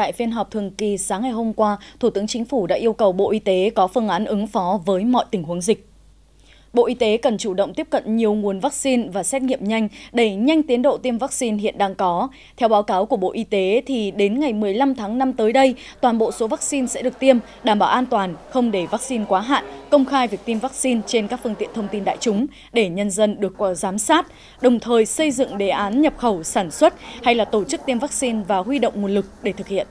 Tại phiên họp thường kỳ sáng ngày hôm qua, Thủ tướng Chính phủ đã yêu cầu Bộ Y tế có phương án ứng phó với mọi tình huống dịch. Bộ Y tế cần chủ động tiếp cận nhiều nguồn vaccine và xét nghiệm nhanh, đẩy nhanh tiến độ tiêm vaccine hiện đang có. Theo báo cáo của Bộ Y tế, thì đến ngày 15 tháng 5 tới đây, toàn bộ số vaccine sẽ được tiêm, đảm bảo an toàn, không để vaccine quá hạn, công khai việc tiêm vaccine trên các phương tiện thông tin đại chúng để nhân dân được ờ, giám sát, đồng thời xây dựng đề án nhập khẩu, sản xuất hay là tổ chức tiêm vaccine và huy động nguồn lực để thực hiện.